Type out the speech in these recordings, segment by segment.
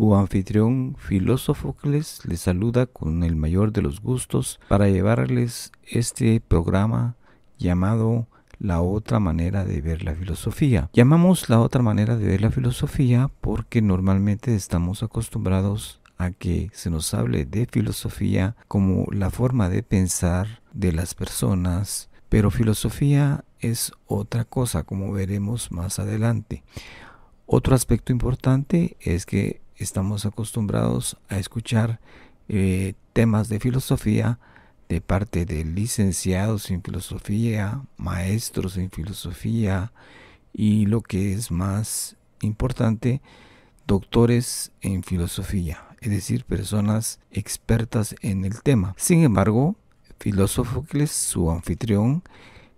Su anfitrión Filósofocles les saluda con el mayor de los gustos para llevarles este programa llamado la otra manera de ver la filosofía. Llamamos la otra manera de ver la filosofía porque normalmente estamos acostumbrados a que se nos hable de filosofía como la forma de pensar de las personas, pero filosofía es otra cosa, como veremos más adelante. Otro aspecto importante es que estamos acostumbrados a escuchar eh, temas de filosofía de parte de licenciados en filosofía, maestros en filosofía y lo que es más importante, doctores en filosofía, es decir, personas expertas en el tema. Sin embargo, es su anfitrión,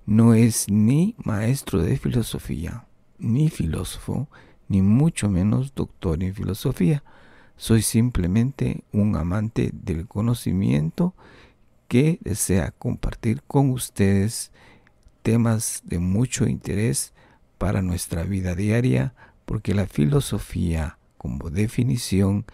no es ni maestro de filosofía, ni filósofo, ni mucho menos doctor en filosofía. Soy simplemente un amante del conocimiento que desea compartir con ustedes temas de mucho interés para nuestra vida diaria, porque la filosofía como definición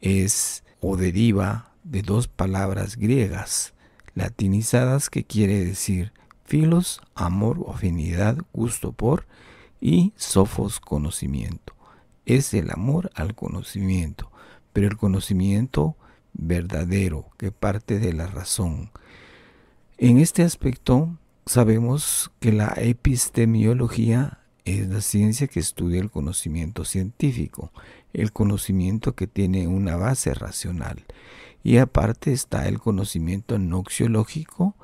es o deriva de dos palabras griegas latinizadas que quiere decir filos, amor, afinidad, gusto por, y sofos conocimiento. Es el amor al conocimiento, pero el conocimiento verdadero que parte de la razón. En este aspecto sabemos que la epistemiología es la ciencia que estudia el conocimiento científico, el conocimiento que tiene una base racional. Y aparte está el conocimiento noxiológico,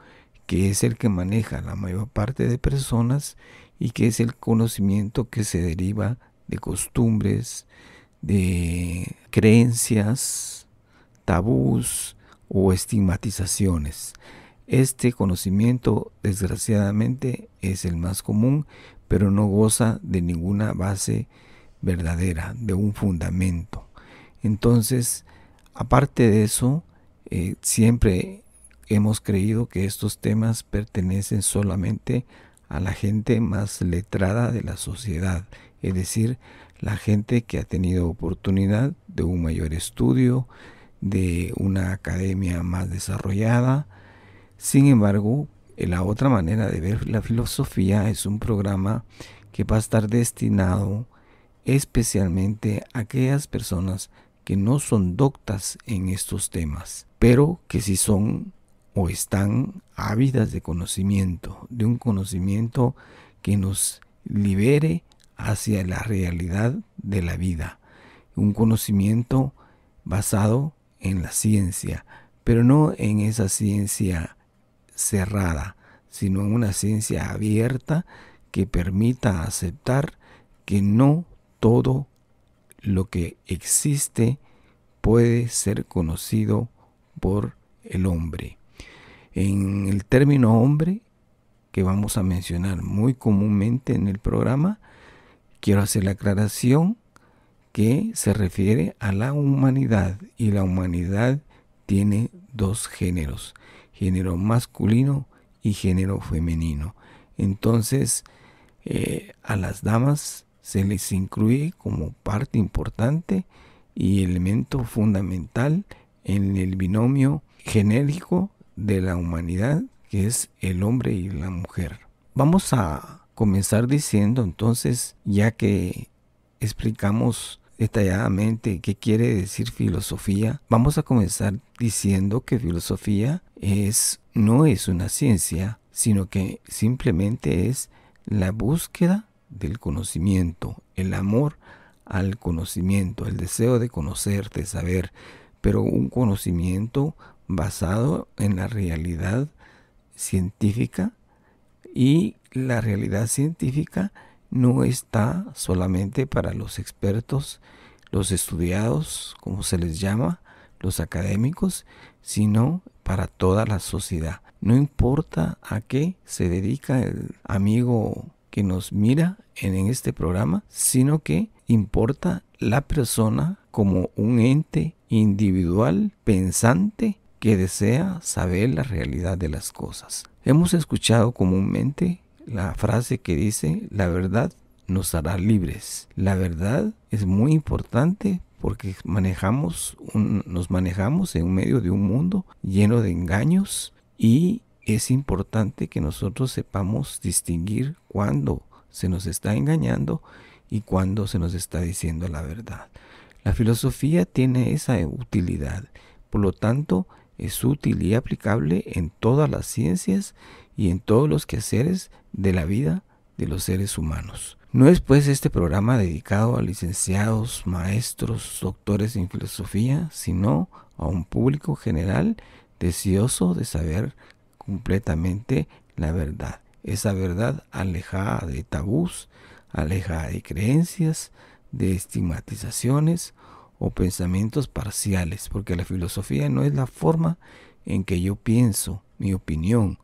que es el que maneja la mayor parte de personas y que es el conocimiento que se deriva de costumbres, de creencias, tabús o estigmatizaciones. Este conocimiento, desgraciadamente, es el más común, pero no goza de ninguna base verdadera, de un fundamento. Entonces, aparte de eso, eh, siempre hemos creído que estos temas pertenecen solamente a la gente más letrada de la sociedad, es decir, la gente que ha tenido oportunidad de un mayor estudio, de una academia más desarrollada. Sin embargo, eh, la otra manera de ver la filosofía es un programa que va a estar destinado especialmente a aquellas personas que no son doctas en estos temas, pero que sí son o están ávidas de conocimiento, de un conocimiento que nos libere hacia la realidad de la vida, un conocimiento basado en la ciencia, pero no en esa ciencia cerrada, sino en una ciencia abierta que permita aceptar que no todo lo que existe puede ser conocido por el hombre. En el término hombre, que vamos a mencionar muy comúnmente en el programa, quiero hacer la aclaración que se refiere a la humanidad y la humanidad tiene dos géneros, género masculino y género femenino. Entonces, eh, a las damas se les incluye como parte importante y elemento fundamental en el binomio genérico de la humanidad, que es el hombre y la mujer. Vamos a comenzar diciendo entonces, ya que explicamos detalladamente qué quiere decir filosofía, vamos a comenzar diciendo que filosofía es no es una ciencia, sino que simplemente es la búsqueda del conocimiento, el amor al conocimiento, el deseo de conocer, de saber, pero un conocimiento basado en la realidad científica y la realidad científica no está solamente para los expertos, los estudiados, como se les llama, los académicos, sino para toda la sociedad. No importa a qué se dedica el amigo que nos mira en, este programa, sino que importa la persona como un ente individual pensante que desea saber la realidad de las cosas. Hemos escuchado comúnmente la frase que dice, la verdad nos hará libres. La verdad es muy importante porque manejamos nos manejamos en medio de un mundo lleno de engaños y es importante que nosotros sepamos distinguir cuándo se nos está engañando y cuándo se nos está diciendo la verdad. La filosofía tiene esa utilidad. Por lo tanto, es útil y aplicable en todas las ciencias y en todos los quehaceres de la vida de los seres humanos. No es pues este programa dedicado a licenciados, maestros, doctores en filosofía, sino a un público general deseoso de saber completamente la verdad, esa verdad alejada de tabús, alejada de creencias, de estigmatizaciones o pensamientos parciales, porque la filosofía no es la forma en que yo pienso mi opinión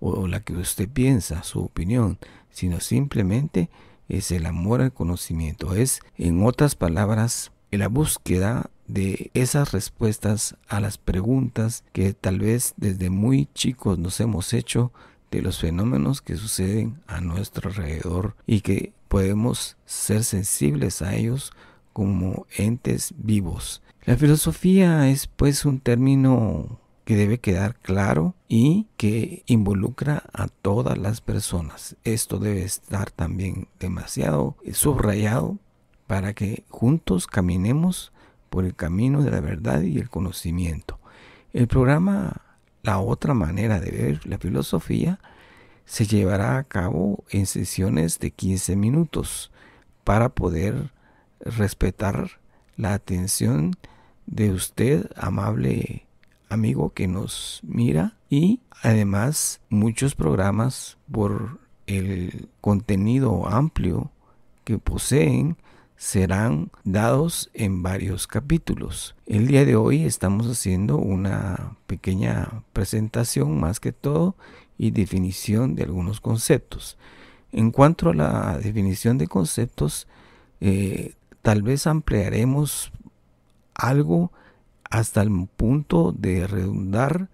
o la que usted piensa su opinión, sino simplemente es el amor al conocimiento, es en otras palabras la búsqueda de esas respuestas a las preguntas que tal vez desde muy chicos nos hemos hecho de los fenómenos que suceden a nuestro alrededor y que podemos ser sensibles a ellos como entes vivos. La filosofía es pues un término que debe quedar claro y que involucra a todas las personas. Esto debe estar también demasiado subrayado para que juntos caminemos por el camino de la verdad y el conocimiento. El programa La otra manera de ver la filosofía se llevará a cabo en sesiones de 15 minutos para poder respetar la atención de usted, amable amigo que nos mira. Y además muchos programas por el contenido amplio que poseen serán dados en varios capítulos. El día de hoy estamos haciendo una pequeña presentación más que todo y definición de algunos conceptos. En cuanto a la definición de conceptos, eh, tal vez ampliaremos algo hasta el punto de redundar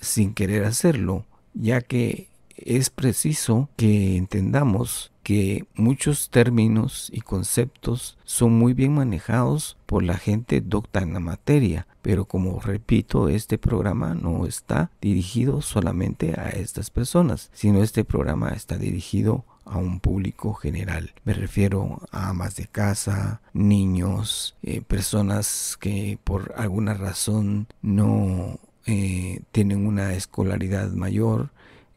sin querer hacerlo, ya que es preciso que entendamos que muchos términos y conceptos son muy bien manejados por la gente docta en la materia, pero como repito, este programa no está dirigido solamente a estas personas, sino este programa está dirigido a un público general. Me refiero a amas de casa, niños, eh, personas que por alguna razón no eh, tienen una escolaridad mayor.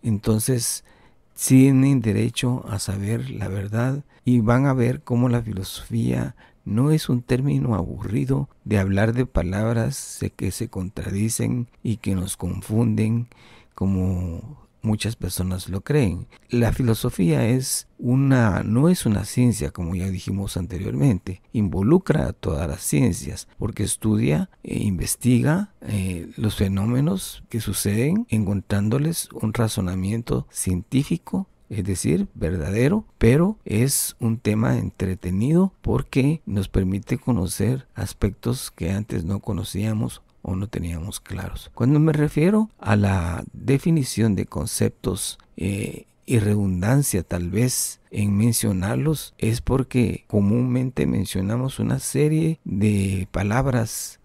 Entonces, tienen derecho a saber la verdad y van a ver cómo la filosofía no es un término aburrido de hablar de palabras que se contradicen y que nos confunden como muchas personas lo creen. La filosofía es una no es una ciencia como ya dijimos anteriormente, involucra a todas las ciencias porque estudia e investiga eh, los fenómenos que suceden encontrándoles un razonamiento científico es decir, verdadero, pero es un tema entretenido porque nos permite conocer aspectos que antes no conocíamos o no teníamos claros. Cuando me refiero a la definición de conceptos eh, y redundancia tal vez en mencionarlos, es porque comúnmente mencionamos una serie de palabras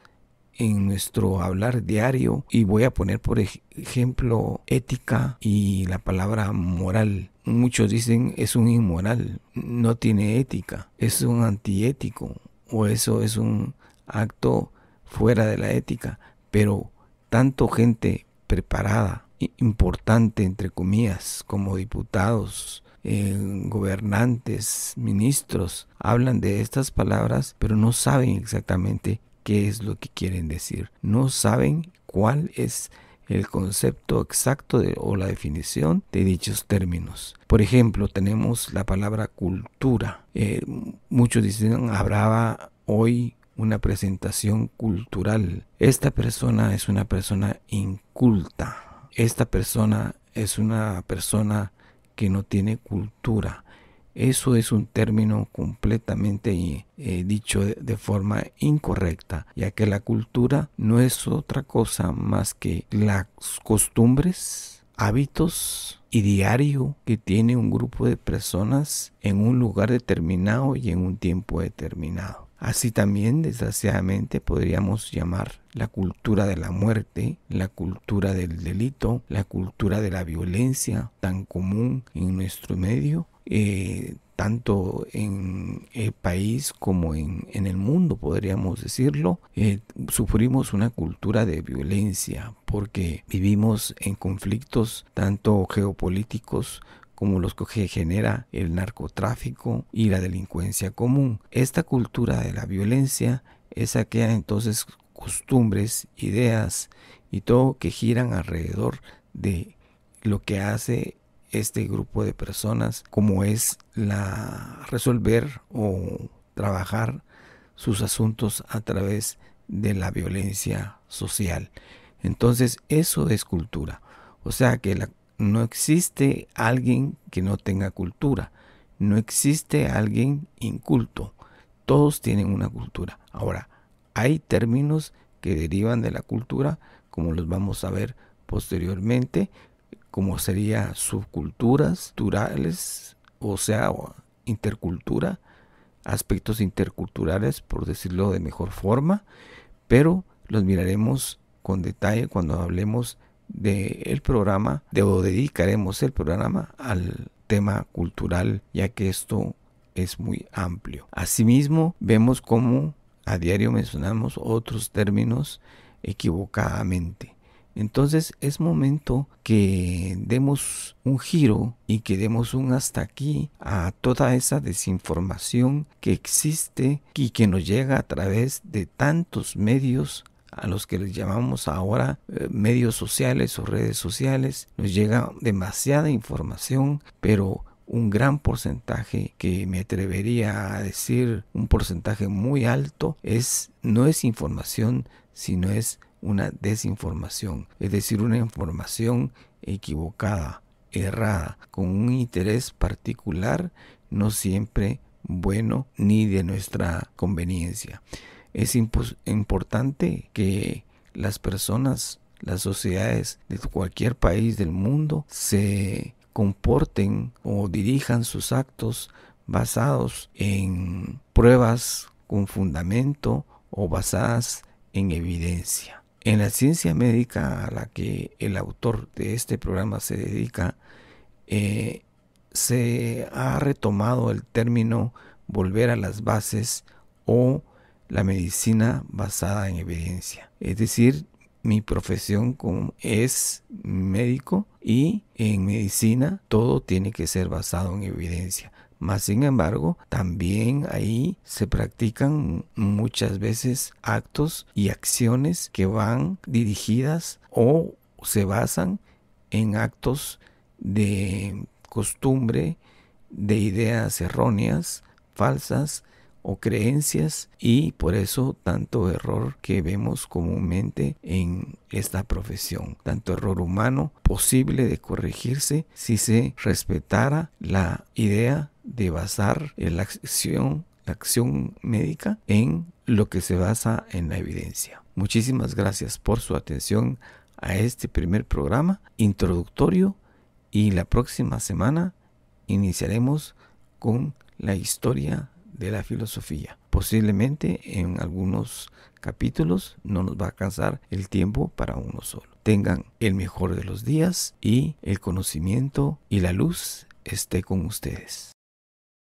en nuestro hablar diario y voy a poner por ejemplo ética y la palabra moral. Muchos dicen es un inmoral, no tiene ética, es un antiético o eso es un acto fuera de la ética, pero tanto gente preparada, importante, entre comillas, como diputados, eh, gobernantes, ministros, hablan de estas palabras, pero no saben exactamente qué es lo que quieren decir. No saben cuál es el concepto exacto o la definición de dichos términos. Por ejemplo, tenemos la palabra cultura. Eh, muchos dicen, hablaba hoy una presentación cultural. Esta persona es una persona inculta. Esta persona es una persona que no tiene cultura. Eso es un término completamente eh, eh, dicho de forma incorrecta, ya que la cultura no es otra cosa más que las costumbres, hábitos y diario que tiene un grupo de personas en un lugar determinado y en un tiempo determinado. Así también, desgraciadamente, podríamos llamar la cultura de la muerte, la cultura del delito, la cultura de la violencia tan común en nuestro medio, eh, tanto en el país como en, el mundo, podríamos decirlo. Eh, sufrimos una cultura de violencia porque vivimos en conflictos tanto geopolíticos, como los que genera el narcotráfico y la delincuencia común. Esta cultura de la violencia es aquella entonces costumbres, ideas y todo que giran alrededor de lo que hace este grupo de personas, como es la resolver o trabajar sus asuntos a través de la violencia social. Entonces, eso es cultura. O sea que la no existe alguien que no tenga cultura, no existe alguien inculto, todos tienen una cultura. Ahora, hay términos que derivan de la cultura, como los vamos a ver posteriormente, como sería subculturas, culturales, o sea, intercultura, aspectos interculturales, por decirlo de mejor forma, pero los miraremos con detalle cuando hablemos del programa, dedicaremos el programa al tema cultural, ya que esto es muy amplio. Asimismo, vemos cómo a diario mencionamos otros términos equivocadamente. Entonces es momento que demos un giro y que demos un hasta aquí a toda esa desinformación que existe y que nos llega a través de tantos medios a los que les llamamos ahora eh, medios sociales o redes sociales, nos llega demasiada información, pero un gran porcentaje que me atrevería a decir un porcentaje muy alto es no es información sino es una desinformación es decir una información equivocada errada con un interés particular no siempre bueno ni de nuestra conveniencia es importante que las personas, las sociedades de cualquier país del mundo se comporten o dirijan sus actos basados en pruebas con fundamento o basadas en evidencia. En la ciencia médica a la que el autor de este programa se dedica, eh, se ha retomado el término volver a las bases o la medicina basada en evidencia. Es decir, mi profesión es médico y en medicina todo tiene que ser basado en evidencia. Más sin embargo, también ahí se practican muchas veces actos y acciones que van dirigidas o se basan en actos de costumbre, de ideas erróneas, falsas, o creencias y por eso tanto error que vemos comúnmente en esta profesión, tanto error humano posible de corregirse si se respetara la idea de basar la acción, la acción médica en lo que se basa en la evidencia. Muchísimas gracias por su atención a este primer programa introductorio y la próxima semana iniciaremos con la historia de la filosofía. Posiblemente en algunos capítulos no nos va a alcanzar el tiempo para uno solo. Tengan el mejor de los días y el conocimiento y la luz esté con ustedes.